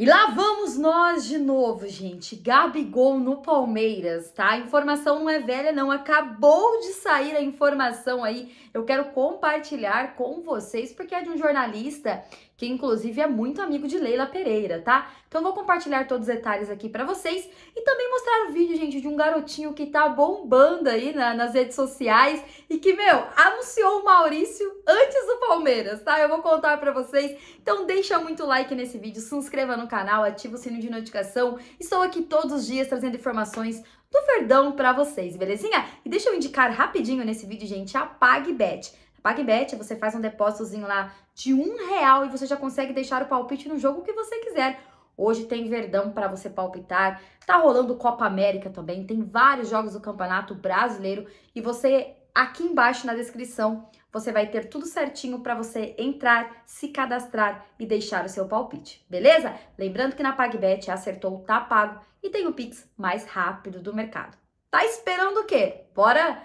E lá vamos nós de novo, gente. Gabigol no Palmeiras, tá? A informação não é velha, não. Acabou de sair a informação aí. Eu quero compartilhar com vocês, porque é de um jornalista que inclusive é muito amigo de Leila Pereira, tá? Então vou compartilhar todos os detalhes aqui para vocês e também mostrar o vídeo, gente, de um garotinho que tá bombando aí na, nas redes sociais e que, meu, anunciou o Maurício antes do Palmeiras, tá? Eu vou contar para vocês. Então deixa muito like nesse vídeo, se inscreva no canal, ativa o sino de notificação. Estou aqui todos os dias trazendo informações do Verdão para vocês, belezinha? E deixa eu indicar rapidinho nesse vídeo, gente, a PagBet. PagBet, você faz um depósitozinho lá de um real e você já consegue deixar o palpite no jogo que você quiser. Hoje tem Verdão para você palpitar, tá rolando Copa América também, tem vários jogos do Campeonato Brasileiro e você aqui embaixo na descrição você vai ter tudo certinho para você entrar, se cadastrar e deixar o seu palpite, beleza? Lembrando que na PagBet acertou, tá pago e tem o Pix mais rápido do mercado. Tá esperando o quê? Bora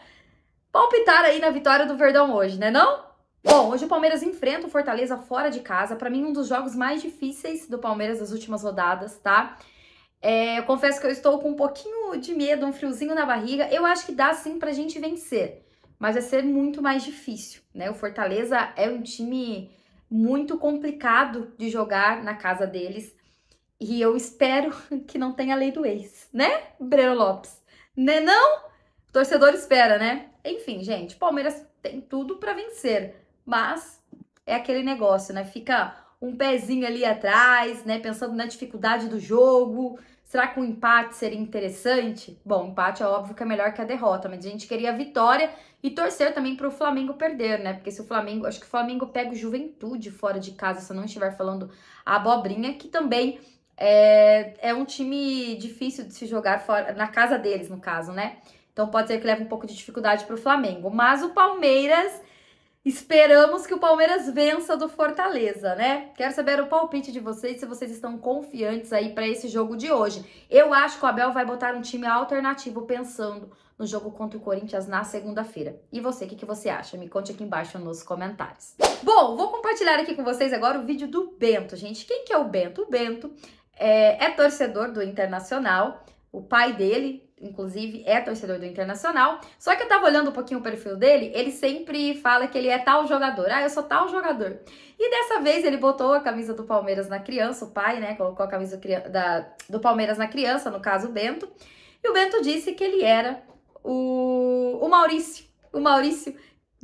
palpitar aí na vitória do Verdão hoje, né não? Bom, hoje o Palmeiras enfrenta o Fortaleza fora de casa. Para mim, um dos jogos mais difíceis do Palmeiras das últimas rodadas, tá? É, eu confesso que eu estou com um pouquinho de medo, um friozinho na barriga. Eu acho que dá sim pra gente vencer, mas vai é ser muito mais difícil, né? O Fortaleza é um time muito complicado de jogar na casa deles. E eu espero que não tenha lei do ex, né, Breno Lopes? Né não? torcedor espera, né? Enfim, gente, Palmeiras tem tudo para vencer, mas é aquele negócio, né? Fica um pezinho ali atrás, né? Pensando na dificuldade do jogo. Será que o um empate seria interessante? Bom, empate é óbvio que é melhor que a derrota, mas a gente queria a vitória e torcer também para o Flamengo perder, né? Porque se o Flamengo, acho que o Flamengo pega o Juventude fora de casa, se eu não estiver falando a abobrinha, que também é, é um time difícil de se jogar fora, na casa deles, no caso, né? Então pode ser que leve um pouco de dificuldade para o Flamengo. Mas o Palmeiras, esperamos que o Palmeiras vença do Fortaleza, né? Quero saber o palpite de vocês, se vocês estão confiantes aí para esse jogo de hoje. Eu acho que o Abel vai botar um time alternativo pensando no jogo contra o Corinthians na segunda-feira. E você, o que, que, você acha? Me conte aqui embaixo nos comentários. Bom, vou compartilhar aqui com vocês agora o vídeo do Bento, gente. Quem que é o Bento? O Bento é, é torcedor do Internacional. O pai dele inclusive é torcedor do Internacional. Só que eu tava olhando um pouquinho o perfil dele, ele sempre fala que ele é tal jogador. Ah, eu sou tal jogador. E dessa vez ele botou a camisa do Palmeiras na criança, o pai, né? Colocou a camisa do, da, do Palmeiras na criança, no caso o Bento. E o Bento disse que ele era o, o Maurício. O Maurício,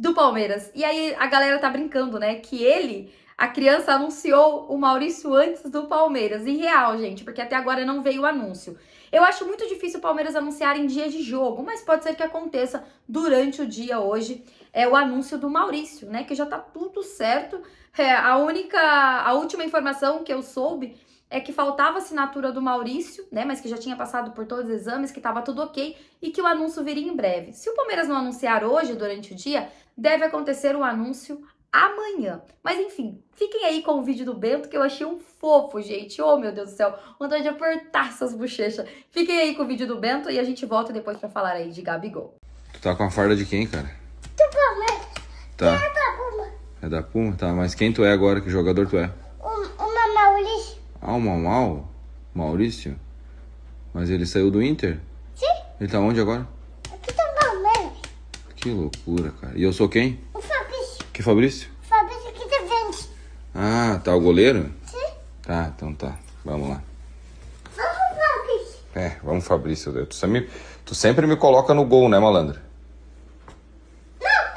do Palmeiras. E aí a galera tá brincando, né? Que ele, a criança, anunciou o Maurício antes do Palmeiras. E real, gente, porque até agora não veio o anúncio. Eu acho muito difícil o Palmeiras anunciar em dia de jogo, mas pode ser que aconteça durante o dia hoje. É o anúncio do Maurício, né? Que já tá tudo certo. É, a única, a última informação que eu soube é que faltava assinatura do Maurício, né? Mas que já tinha passado por todos os exames, que estava tudo ok e que o anúncio viria em breve. Se o Palmeiras não anunciar hoje, durante o dia, deve acontecer o um anúncio amanhã. Mas enfim, fiquem aí com o vídeo do Bento que eu achei um fofo, gente. Oh, meu Deus do céu, vontade de apertar essas bochechas. Fiquem aí com o vídeo do Bento e a gente volta depois para falar aí de Gabigol. Tu tá com a farda de quem, cara? Do Palmeiras. Tá. É da Puma. É da Puma? Tá, mas quem tu é agora? Que jogador tu é? o Mau Mau? Maurício? Mas ele saiu do Inter? Sim. Ele tá onde agora? Aqui tá Palmeiras. Que loucura, cara. E eu sou quem? O Fabrício. Que Fabrício? O Fabrício aqui tá vendo. Ah, tá o goleiro? Sim. Tá, então tá. Vamos lá. Vamos, Fabrício. É, vamos, Fabrício. tu, sempre, tu sempre me coloca no gol, né, malandro? Não,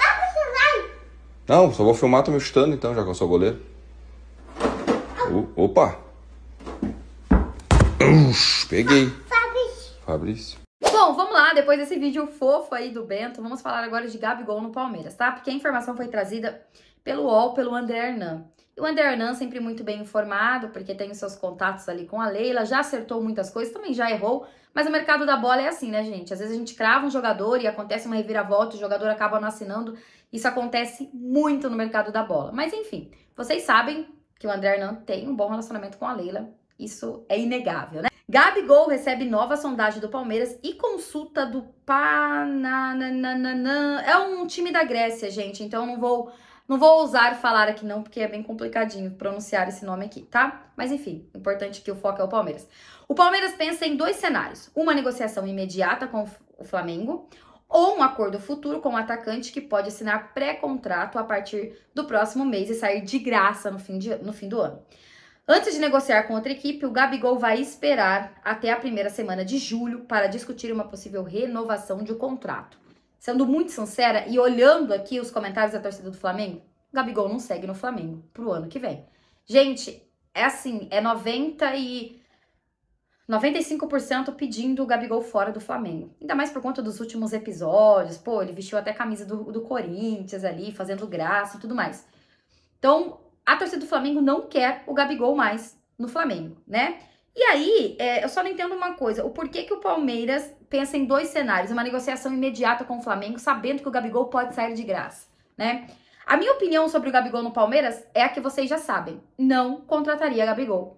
tá Não, só vou filmar tu me chutando então, já que eu sou goleiro. Peguei. Fabrício. Fabrício. Bom, vamos lá, depois desse vídeo fofo aí do Bento, vamos falar agora de Gabigol no Palmeiras, tá? Porque a informação foi trazida pelo UOL, pelo André Hernan. E o André Hernan sempre muito bem informado, porque tem os seus contatos ali com a Leila, já acertou muitas coisas, também já errou, mas o mercado da bola é assim, né, gente? Às vezes a gente crava um jogador e acontece uma reviravolta, o jogador acaba não assinando. Isso acontece muito no mercado da bola. Mas enfim, vocês sabem que o André Hernan tem um bom relacionamento com a Leila, isso é inegável, né? Gabigol recebe nova sondagem do Palmeiras e consulta do Pananananã. É um time da Grécia, gente, então não vou não vou ousar falar aqui não, porque é bem complicadinho pronunciar esse nome aqui, tá? Mas enfim, importante é que o foco é o Palmeiras. O Palmeiras pensa em dois cenários: uma negociação imediata com o Flamengo ou um acordo futuro com o atacante que pode assinar pré-contrato a partir do próximo mês e sair de graça no fim, de, no fim do ano. Antes de negociar com outra equipe, o Gabigol vai esperar até a primeira semana de julho para discutir uma possível renovação de contrato. Sendo muito sincera e olhando aqui os comentários da torcida do Flamengo, o Gabigol não segue no Flamengo pro ano que vem. Gente, é assim, é 90 e 95% pedindo o Gabigol fora do Flamengo. Ainda mais por conta dos últimos episódios, pô, ele vestiu até a camisa do, do Corinthians ali, fazendo graça e tudo mais. Então, a torcida do Flamengo não quer o Gabigol mais no Flamengo, né? E aí, é, eu só não entendo uma coisa: o porquê que o Palmeiras pensa em dois cenários, uma negociação imediata com o Flamengo, sabendo que o Gabigol pode sair de graça, né? A minha opinião sobre o Gabigol no Palmeiras é a que vocês já sabem: não contrataria Gabigol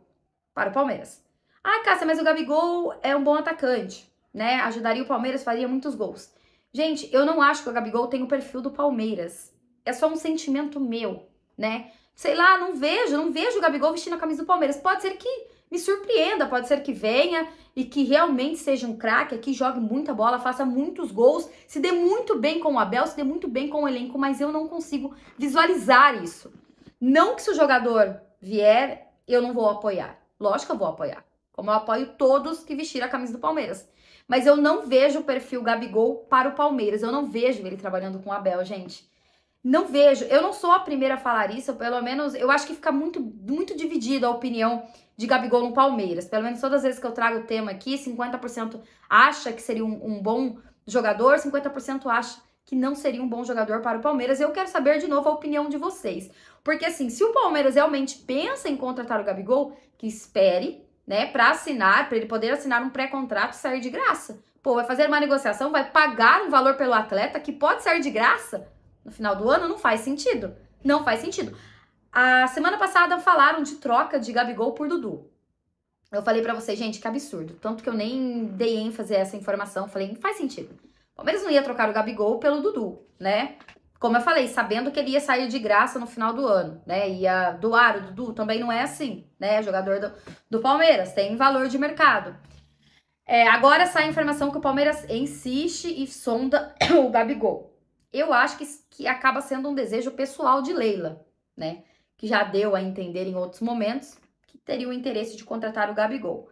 para o Palmeiras. Ah, Cássia, mas o Gabigol é um bom atacante, né? Ajudaria o Palmeiras, faria muitos gols. Gente, eu não acho que o Gabigol tem o perfil do Palmeiras. É só um sentimento meu, né? sei lá, não vejo, não vejo o Gabigol vestindo a camisa do Palmeiras. Pode ser que me surpreenda, pode ser que venha e que realmente seja um craque aqui, jogue muita bola, faça muitos gols, se dê muito bem com o Abel, se dê muito bem com o elenco, mas eu não consigo visualizar isso. Não que se o jogador vier, eu não vou apoiar. Lógico que eu vou apoiar. Como eu apoio todos que vestiram a camisa do Palmeiras. Mas eu não vejo o perfil Gabigol para o Palmeiras. Eu não vejo ele trabalhando com o Abel, gente não vejo, eu não sou a primeira a falar isso, pelo menos eu acho que fica muito, muito dividida a opinião de Gabigol no Palmeiras. Pelo menos todas as vezes que eu trago o tema aqui, 50% acha que seria um, um bom jogador, 50% acha que não seria um bom jogador para o Palmeiras. Eu quero saber de novo a opinião de vocês. Porque assim, se o Palmeiras realmente pensa em contratar o Gabigol, que espere, né, para assinar, para ele poder assinar um pré-contrato e sair de graça. Pô, vai fazer uma negociação, vai pagar um valor pelo atleta que pode sair de graça no final do ano, não faz sentido. Não faz sentido. A semana passada falaram de troca de Gabigol por Dudu. Eu falei para vocês, gente, que absurdo. Tanto que eu nem dei ênfase a essa informação. Falei, não faz sentido. O Palmeiras não ia trocar o Gabigol pelo Dudu, né? Como eu falei, sabendo que ele ia sair de graça no final do ano, né? Ia doar o Dudu, também não é assim, né? Jogador do, do Palmeiras, tem valor de mercado. É, agora sai a informação que o Palmeiras insiste e sonda o Gabigol. Eu acho que, que acaba sendo um desejo pessoal de Leila, né? Que já deu a entender em outros momentos que teria o interesse de contratar o Gabigol.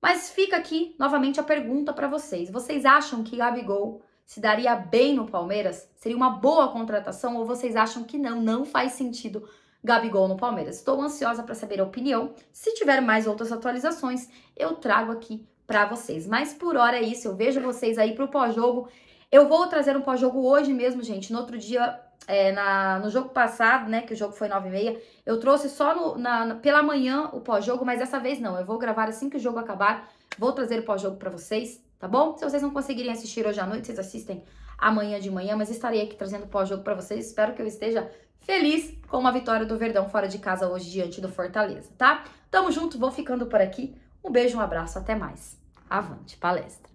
Mas fica aqui novamente a pergunta para vocês: vocês acham que Gabigol se daria bem no Palmeiras? Seria uma boa contratação ou vocês acham que não? Não faz sentido Gabigol no Palmeiras. Estou ansiosa para saber a opinião. Se tiver mais outras atualizações, eu trago aqui para vocês. Mas por hora é isso. Eu vejo vocês aí pro pós-jogo. Eu vou trazer um pós-jogo hoje mesmo, gente. No outro dia, é, na, no jogo passado, né, que o jogo foi 9 e meia, eu trouxe só no, na, pela manhã o pós-jogo, mas dessa vez não. Eu vou gravar assim que o jogo acabar. Vou trazer o pós-jogo para vocês, tá bom? Se vocês não conseguirem assistir hoje à noite, vocês assistem amanhã de manhã, mas estarei aqui trazendo o pós-jogo para vocês. Espero que eu esteja feliz com uma vitória do Verdão fora de casa hoje diante do Fortaleza, tá? Tamo junto, vou ficando por aqui. Um beijo, um abraço, até mais. Avante, palestra!